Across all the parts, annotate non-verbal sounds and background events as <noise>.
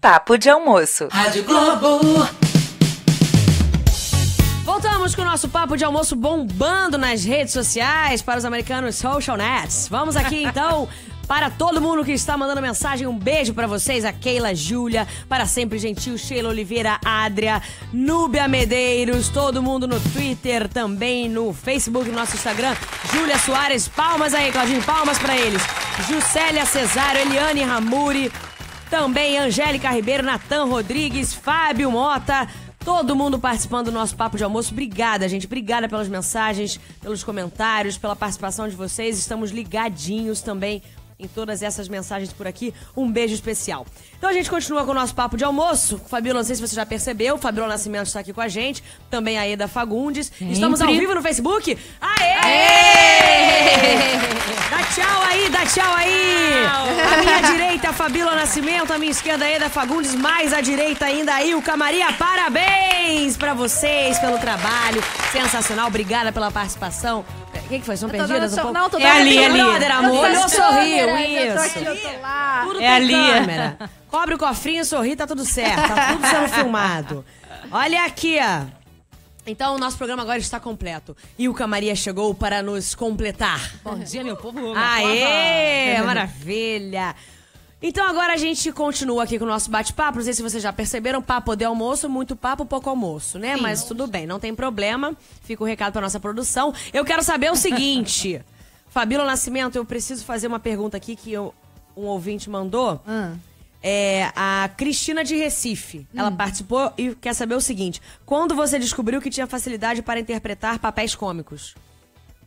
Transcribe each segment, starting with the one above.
Papo de almoço. Rádio Globo. Voltamos com o nosso papo de almoço bombando nas redes sociais para os americanos social nets. Vamos aqui <laughs> então Para todo mundo que está mandando mensagem, um beijo para vocês, a Keila Júlia, para sempre gentil, Sheila Oliveira, Adria, Núbia Medeiros, todo mundo no Twitter, também no Facebook, nosso Instagram, Júlia Soares, palmas aí, Claudinho, palmas para eles. Juscelia Cesário, Eliane Ramuri, também Angélica Ribeiro, Natan Rodrigues, Fábio Mota. Todo mundo participando do nosso papo de almoço. Obrigada, gente. Obrigada pelas mensagens, pelos comentários, pela participação de vocês. Estamos ligadinhos também em todas essas mensagens por aqui. Um beijo especial. Então a gente continua com o nosso papo de almoço. Fabiola, não sei se você já percebeu, Fabiola Nascimento está aqui com a gente, também a Eda Fagundes. Sempre. Estamos ao vivo no Facebook. Aê! Aê! Dá tchau aí, dá tchau aí! Tchau. A minha direita, Fabiola Nascimento, a minha esquerda, Eda Fagundes, mais à direita ainda aí, o Camaria. Parabéns para vocês pelo trabalho, sensacional. Obrigada pela participação que, que foi? São perdidas? Um Não, tô é ali, é ali. Brother, amor. Olhou, é sorriu. Né? Isso. é ali. Câmera. Cobre o cofrinho, sorri, tá tudo certo. Tá tudo sendo <laughs> filmado. Olha aqui, ó. Então, o nosso programa agora está completo. Ilka Maria chegou para nos completar. Bom dia, meu povo. Aê, maravilha. Então agora a gente continua aqui com o nosso bate-papo. Não sei se vocês já perceberam, papo de almoço, muito papo, pouco almoço, né? Sim. Mas tudo bem, não tem problema. Fica o um recado para nossa produção. Eu quero saber o seguinte. <laughs> Fabíola Nascimento, eu preciso fazer uma pergunta aqui que eu, um ouvinte mandou. Hum. É, a Cristina de Recife. Hum. Ela participou e quer saber o seguinte: quando você descobriu que tinha facilidade para interpretar papéis cômicos?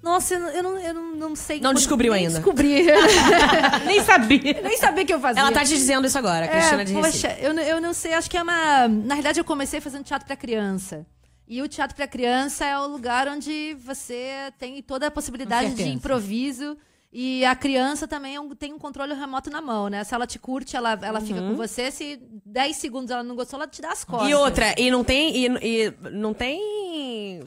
Nossa, eu não, eu não, não sei. Não descobriu ainda. Descobri. <laughs> <laughs> nem sabia. Nem sabia que eu fazia. Ela tá te dizendo isso agora, é, Cristina de Poxa, eu, eu não sei. Acho que é uma. Na verdade, eu comecei fazendo teatro pra criança. E o teatro para criança é o lugar onde você tem toda a possibilidade de improviso. E a criança também é tem um controle remoto na mão, né? Se ela te curte, ela, ela uhum. fica com uhum. você. Se 10 segundos ela não gostou, ela te dá as costas. E outra, e não tem, e, e não tem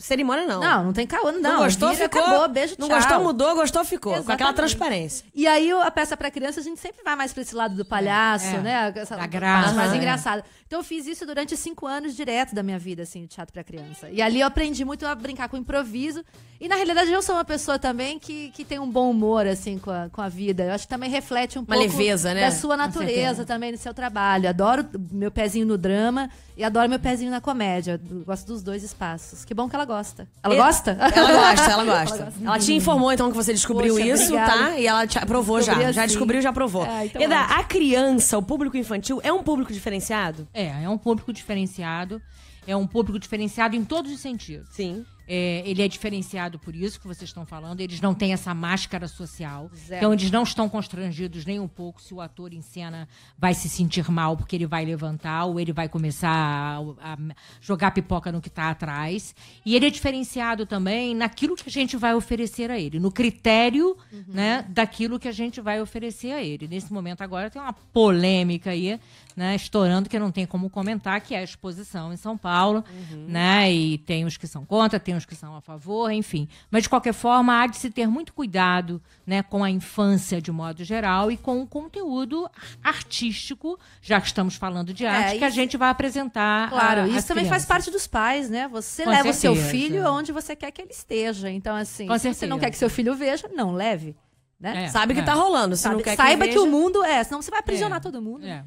cerimônia, não. Não, não tem caô, não. Não gostou, Vira, ficou. Acabou, beijo, não gostou, mudou, gostou, ficou. Exatamente. Com aquela transparência. E aí a peça para criança, a gente sempre vai mais para esse lado do é, palhaço, é, né? Essa da graça. Mais é. Né? engraçada. Então eu fiz isso durante cinco anos direto da minha vida, assim, de teatro para criança. E ali eu aprendi muito a brincar com improviso. E na realidade eu sou uma pessoa também que, que tem um bom humor, assim, com a, com a vida. Eu acho que também reflete um uma pouco leveza, né? da sua natureza também no seu trabalho. Adoro meu pezinho no drama e adoro meu pezinho na comédia. Eu gosto dos dois espaços. Que bom que ela gosta. Ela e... gosta? Ela gosta, ela gosta. <laughs> ela, gosta. ela te uhum. informou, então, que você descobriu Poxa, isso, tá? obrigada. tá? E ela te aprovou Descobri já. Assim. Já descobriu, já aprovou. É, então Eda, a criança, o público infantil, é um público diferenciado? É, é um público diferenciado. É um público diferenciado em todos os sentidos. Sim. É, ele é diferenciado por isso que vocês estão falando. Eles não têm essa máscara social. Zero. Então, eles não estão constrangidos nem um pouco se o ator em cena vai se sentir mal porque ele vai levantar ou ele vai começar a, a jogar pipoca no que está atrás. E ele é diferenciado também naquilo que a gente vai oferecer a ele, no critério uhum. né, daquilo que a gente vai oferecer a ele. Nesse momento agora tem uma polêmica aí né, estourando que não tem como comentar, que é a exposição em São Paulo, uhum. né, e tem os que são contra, tem tem os que são a favor, enfim. Mas, de qualquer forma, há de se ter muito cuidado né, com a infância, de modo geral, e com o conteúdo artístico, já que estamos falando de é, arte, é, isso... que a gente vai apresentar. Claro, a, isso também faz parte dos pais, né? Você com leva o seu filho onde você quer que ele esteja. Então, assim, se você não quer que seu filho veja, não leve. Né? É, Sabe que é. tá rolando. Se Sabe, não quer saiba que, que, o mundo é, senão você vai aprisionar é, todo mundo. É.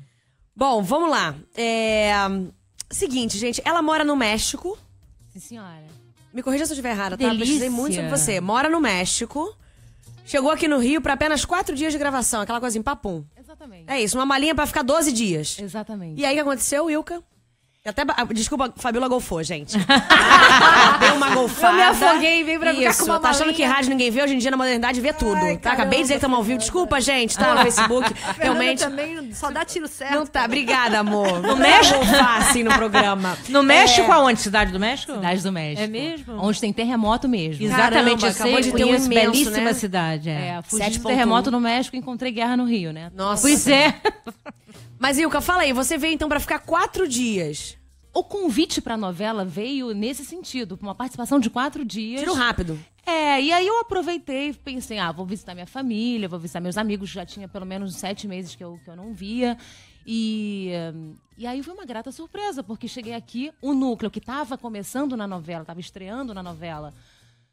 Bom, vamos lá. É, seguinte, gente, ela mora no México. Sim, senhora. Me corrija se eu estiver errada, tá? Precisei muito sobre você. Mora no México. Chegou aqui no Rio para apenas quatro dias de gravação, aquela coisa em papum. Exatamente. É isso, uma malinha para ficar 12 dias. Exatamente. E aí o que aconteceu, Ilka? Até, ah, desculpa, Fabiola golfou, gente. <laughs> Deu safada. Eu me afoguei e veio pra ficar com tá achando que rádio ninguém vê, hoje em dia na modernidade vê tudo. Ai, tá? Caramba, Acabei de dizer que estamos ao vivo. Desculpa, gente, tá? No <laughs> Facebook. realmente. também só dá tiro certo. Não tá, obrigada, amor. Não tá mexe assim no programa. <laughs> No México, é. aonde? Cidade do México? Cidade do México. É mesmo? Onde tem terremoto mesmo. Exatamente, Caramba, eu sei. Onde tem uma belíssima né? cidade. É, é terremoto no México e encontrei guerra no Rio, né? Nossa. Pois é. <laughs> Mas, Ilka, fala aí, você veio então para ficar quatro dias o convite para a novela veio nesse sentido, uma participação de quatro dias. Tiro rápido. É, e aí eu aproveitei, pensei, ah, vou visitar minha família, vou visitar meus amigos, já tinha pelo menos sete meses que eu, que eu não via. E, e aí foi uma grata surpresa, porque cheguei aqui, o núcleo que estava começando na novela, estava estreando na novela,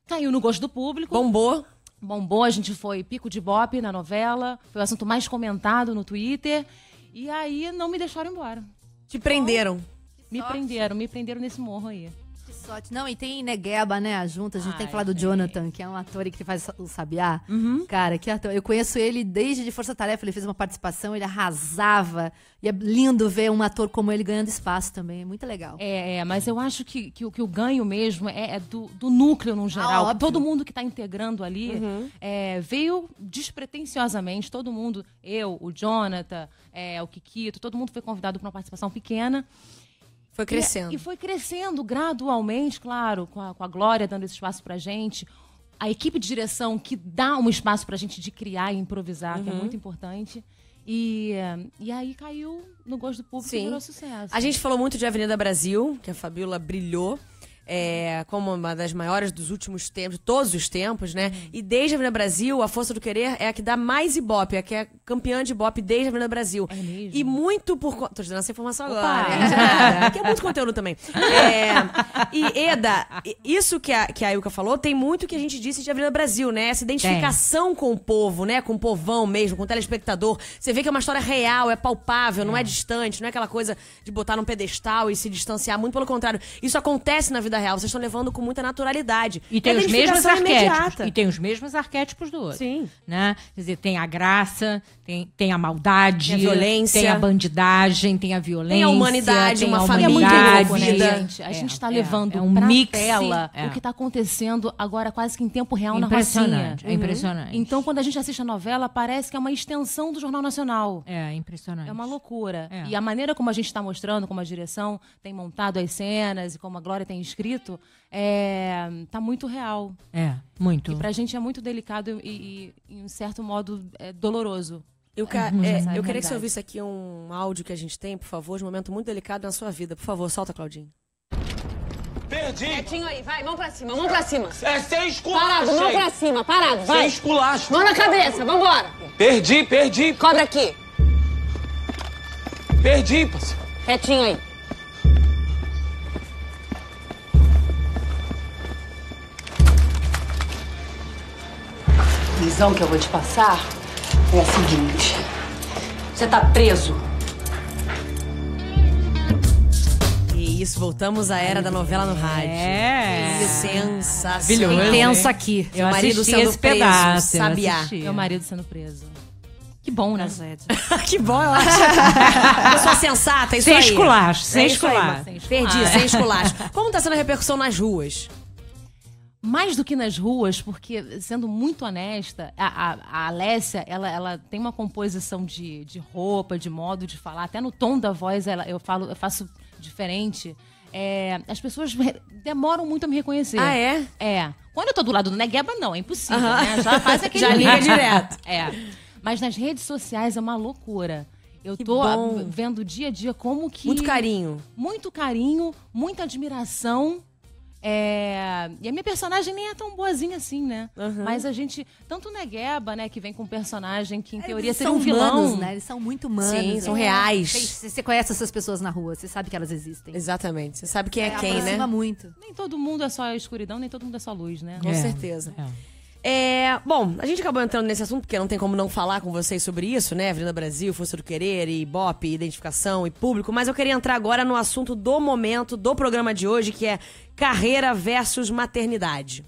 caiu no gosto do público. Bombou. Bombou, a gente foi pico de bope na novela, foi o assunto mais comentado no Twitter. E aí não me deixaram embora. Te prenderam. Então, me sorte. prenderam, me prenderam nesse morro aí. Que sorte. Não, e tem Negueba, né? Junto, a gente Ai, tem que falar do é. Jonathan, que é um ator que faz o Sabiá. Uhum. Cara, que ator. Eu conheço ele desde de Força Tarefa, ele fez uma participação, ele arrasava. E é lindo ver um ator como ele ganhando espaço também. É muito legal. É, é mas eu acho que, que, que o ganho mesmo é, é do, do, núcleo no geral. Ah, todo mundo que está integrando ali uhum. é, veio despretensiosamente, todo mundo, eu, o Jonathan, é, o Kikito, todo mundo foi convidado para uma participação pequena. Foi é, crescendo. E, e, foi crescendo gradualmente, claro, com a, com a Glória dando esse espaço pra gente. A equipe de direção que dá um espaço pra gente de criar e improvisar, uhum. que é uhum. muito importante. E, e aí caiu no gosto do público Sim. e virou sucesso. A gente falou muito de Avenida Brasil, que a Fabiola brilhou é, como uma das maiores dos últimos tempos, de todos os tempos, né? Uhum. E desde a Avenida Brasil, a Força do Querer é a que dá mais Ibope, é a que é campeã de Ibope desde a Avenida Brasil. É mesmo? E muito por conta. Tô te dando essa informação Opa, agora. Né? <laughs> que é muito conteúdo também. É, e, Eda, isso que a, que a Ilka falou tem muito que a gente disse de Avenida Brasil, né? Essa identificação com o povo, né? Com o povão mesmo, com o telespectador. Você vê que é uma história real, é palpável, não é, é. distante, não é aquela coisa de botar num pedestal e se distanciar. Muito pelo contrário. Isso acontece na vida vida real. Vocês estão levando com muita naturalidade. E tem é os mesmos arquétipos. Imediata. E tem os mesmos arquétipos do outro. Sim. Né? Quer dizer, tem a graça, tem, tem a maldade, tem a violência, tem a bandidagem, tem a violência. Tem a humanidade, tem uma a família. Humanidade. É muito louco, né, gente? A é, gente está é, é, levando é, um pra mix, tela o que está acontecendo agora quase que em tempo real na rocinha. É impressionante. Uhum. Então, quando a gente assiste a novela, parece que é uma extensão do Jornal Nacional. É, impressionante. É uma loucura. E a maneira como a gente está mostrando, como a direção tem montado as cenas e como a Glória tem escrito, escrito é, tá muito real. É, muito. E pra gente é muito delicado e, e em um certo modo, é doloroso. Eu, ca... é, é eu queria que você ouvisse aqui um áudio que a gente tem, por favor, de um momento muito delicado na sua vida. Por favor, solta, Claudinho. Perdi! Quietinho aí, vai, mão pra cima, mão pra cima. É sem esculacho! Parado, mão pra cima, parado, vai! Sem esculacho! Mão na cabeça, vambora! Perdi, perdi! Cobra aqui! Perdi, parceiro! Quietinho aí! decisão que eu vou te passar é a seguinte: você tá preso. E Isso, voltamos à era da novela no rádio. É. Sensacional. Intenso aqui. Meu marido sendo esse preso, pedaço. Sabiá. Meu marido sendo preso. Que bom, né? <laughs> que bom, eu acho. Pessoa <laughs> sensata, é isso Sem aí. esculacho, sem É aí, esculacho. Perdi, sem esculacho. Como tá sendo a repercussão nas ruas? mais do que nas ruas, porque, sendo muito honesta, a, a, a Alessia, ela, ela tem uma composição de, de roupa, de modo de falar, até no tom da voz ela, eu, falo, eu faço diferente. É, as pessoas demoram muito a me reconhecer. Ah, é? É. Quando eu tô do lado do Negueba, não, é impossível, uh -huh. né? Já faz <laughs> aquele... Já liga direto. É. Mas nas redes sociais é uma loucura. Eu que tô ah, bom. vendo dia a dia como que... Muito carinho. Muito carinho, muita admiração é... E a minha personagem nem é tão boazinha assim, né? Uhum. Mas a gente. Tanto o Negueba, né, que vem com um personagem que, em é, Eles teoria, seria um vilão. Humanos, né? Eles são muito humanos. Sim, são é. reais. Você, você, conhece essas pessoas na rua, você sabe que elas existem. Exatamente. Você sabe quem é, é quem, né? muito. Nem todo mundo é só escuridão, nem todo mundo é só luz, né? Com é, certeza. É. É, bom, a gente acabou entrando nesse assunto porque não tem como não falar com vocês sobre isso, né? Avenida Brasil, Força do Querer, e Ibope, identificação e público, mas eu queria entrar agora no assunto do momento do programa de hoje, que é carreira versus maternidade.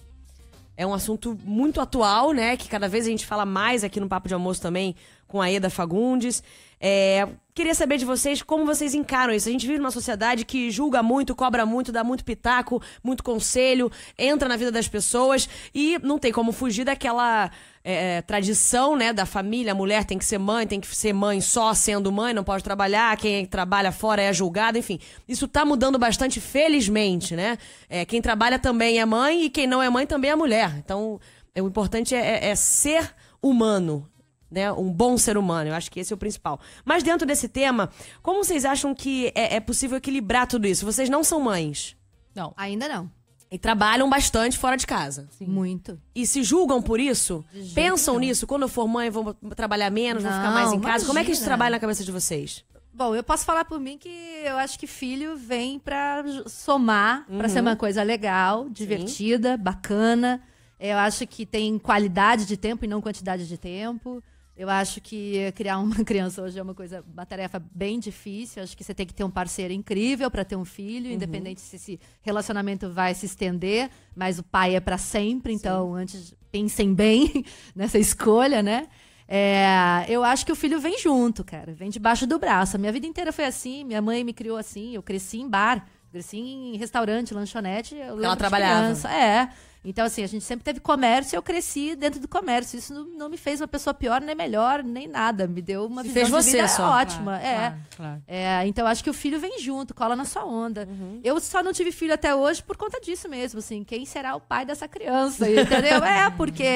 É um assunto muito atual, né? Que cada vez a gente fala mais aqui no Papo de Almoço também com a Eda Fagundes. É, Queria saber de vocês como vocês encaram isso. A gente vive numa sociedade que julga muito, cobra muito, dá muito pitaco, muito conselho, entra na vida das pessoas e não tem como fugir daquela é, é tradição, né, da família. A mulher tem que ser mãe, tem que ser mãe só sendo mãe, não pode trabalhar. Quem trabalha fora é julgado, enfim. Isso está mudando bastante, felizmente, né? É, quem trabalha também é mãe e quem não é mãe também é mulher. Então, é, o importante é, é, é ser humano né, um bom ser humano. Eu acho que esse é o principal. Mas dentro desse tema, como vocês acham que é, é possível equilibrar tudo isso? Vocês não são mães. Não. Ainda não. E trabalham bastante fora de casa. Sim. Muito. E se julgam por isso? Pensam nisso? Quando eu for mãe, vou trabalhar menos, não, vou ficar mais em casa? Imagina. Como é que isso trabalha na cabeça de vocês? Bom, eu posso falar por mim que eu acho que filho vem para somar, uhum. para ser uma uhum. coisa legal, divertida, Sim. bacana. Eu acho que tem qualidade de tempo e não quantidade de tempo. Eu acho que criar uma <laughs> criança hoje é uma coisa, uma tarefa bem difícil. Acho que você tem que ter um parceiro incrível para ter um filho, uhum. independente se esse relacionamento vai se estender, mas o pai é para sempre, então Sim. antes pensem bem <laughs> nessa escolha, né? É, eu acho que o filho vem junto, cara, vem debaixo do braço. A minha vida inteira foi assim, minha mãe me criou assim, eu cresci em bar, cresci em restaurante, lanchonete. Eu Ela trabalhava. Criança. É. Então, assim, a gente sempre teve comércio eu cresci dentro do comércio. Isso não, não me fez uma pessoa pior, nem melhor, nem nada. Me deu uma Se visão fez você vida só. ótima. Claro, é. Claro, claro. é. Então, acho que o filho vem junto, cola na sua onda. Uhum. Eu só não tive filho até hoje por conta disso mesmo, assim. Quem será o pai dessa criança, entendeu? é, <laughs> porque...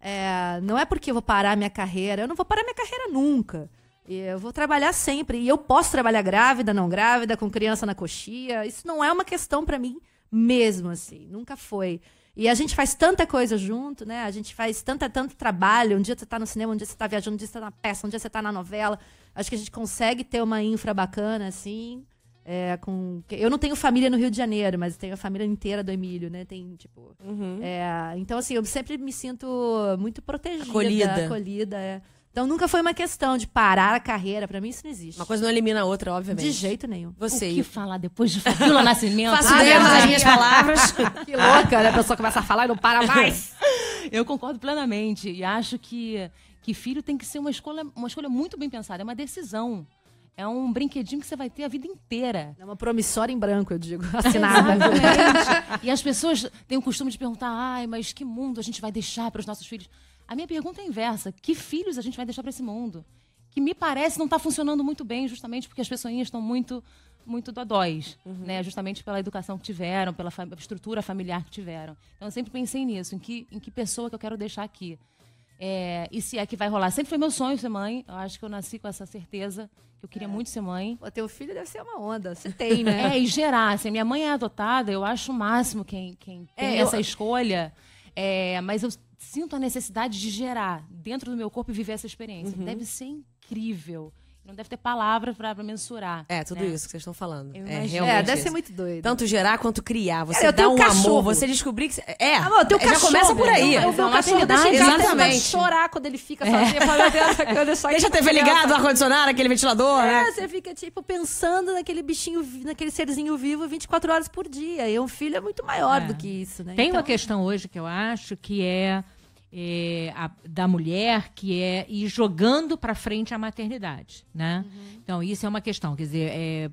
É, não é porque eu vou parar minha carreira. Eu não vou parar minha carreira nunca. Eu vou trabalhar sempre. E eu posso trabalhar grávida, não grávida, com criança na coxia. Isso não é uma questão para mim mesmo, assim. Nunca foi. E a gente faz tanta coisa junto, né? A gente faz tanta, tanto trabalho. Um dia você está no cinema, um dia você está viajando, um dia você está na peça, um dia você está na novela. Acho que a gente consegue ter uma infra bacana, assim. É, com... Eu não tenho família no Rio de Janeiro, mas tenho a família inteira do Emílio, né? Tem, tipo. Uhum. É... Então, assim, eu sempre me sinto muito protegida, acolhida. acolhida é. Então nunca foi uma questão de parar a carreira. Para mim isso não existe. Uma coisa não elimina a outra, obviamente. De jeito nenhum. Você. O que falar depois de Fabíola Nascimento? Faço mesmo as minhas palavras. <laughs> que ah. louca, né? A pessoa começa a falar e não para mais. <laughs> Eu concordo plenamente e acho que que filho tem que ser uma escolha, uma escolha muito bem pensada, é uma decisão. É um brinquedinho que você vai ter a vida inteira. É uma promissória em branco, eu digo, <laughs> assinada. Exatamente. e as pessoas têm o costume de perguntar: ai, mas que mundo a gente vai deixar para os nossos filhos? A minha pergunta é inversa: que filhos a gente vai deixar para esse mundo? Que me parece não está funcionando muito bem, justamente porque as pessoinhas estão muito muito dodóis, uhum. né? Justamente pela educação que tiveram, pela fa estrutura familiar que tiveram. Então eu sempre pensei nisso, em que, em que pessoa que eu quero deixar aqui. É, e se é que vai rolar. Sempre foi meu sonho ser mãe. Eu acho que eu nasci com essa certeza que eu queria é. muito ser mãe. O teu filho deve ser uma onda. Você tem, né? é, e gerar. Assim, minha mãe é adotada, eu acho o máximo quem, quem é, tem é, essa eu... escolha. É, mas eu sinto a necessidade de gerar dentro do meu corpo e viver essa experiência. Uhum. Deve ser incrível. Não deve ter palavra para mensurar. É, tudo né? isso que vocês estão falando. é, realmente. É, deve ser muito doido. Tanto gerar quanto criar. Você é, dá um, um amor, você descobrir que. É, amor, ah, é, já começa por aí. Eu, eu, eu vi um cachorro exatamente. chorar quando ele fica É. Falo, Deus, deixa, <laughs> deixa a TV ligada, o ar-condicionado, aquele ventilador. É, né? você fica, tipo, pensando naquele bichinho, naquele serzinho vivo 24 horas por dia. E um filho é muito maior é. do que isso, né? Tem então... uma questão hoje que eu acho que é é, a, da mulher, que é ir jogando para frente a maternidade, né? Uhum. Então isso é uma questão, quer dizer, é,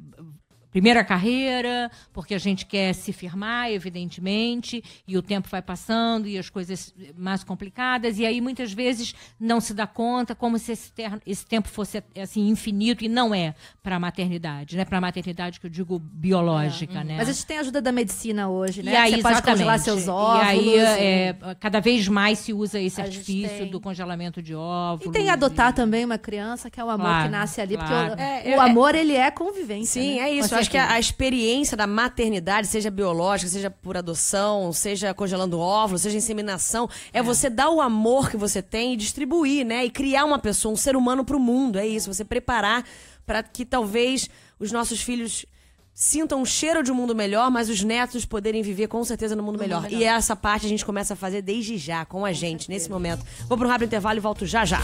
primeira carreira, porque a gente quer se firmar, evidentemente, e o tempo vai passando e as coisas mais complicadas, e aí muitas vezes não se dá conta como se esse, ter, esse tempo fosse assim infinito e não é para a maternidade, né? Para a maternidade que eu digo biológica, é, uhum. né? Mas a gente tem a ajuda da medicina hoje, né? E aí, Você pode congelar seus óvulos. E aí é, cada vez mais se usa esse artifício do congelamento de óvulos. E tem adotar e... também uma criança, que é o amor claro, que nasce ali, claro. porque o, é, o é, é. amor ele é convivência. Sim, né? é isso acho que a, a, experiência da maternidade, seja biológica, seja por adoção, seja congelando óvulos, seja inseminação, é, é, você dar o amor que você tem e distribuir, né? E criar uma pessoa, um ser humano para o mundo. É isso, você preparar para que talvez os nossos filhos sintam um cheiro de um mundo melhor, mas os netos poderem viver com certeza no mundo, melhor. mundo melhor. E é essa parte a gente começa a fazer desde já, com a com gente, certeza. nesse momento. Vou para um rápido intervalo e volto já já.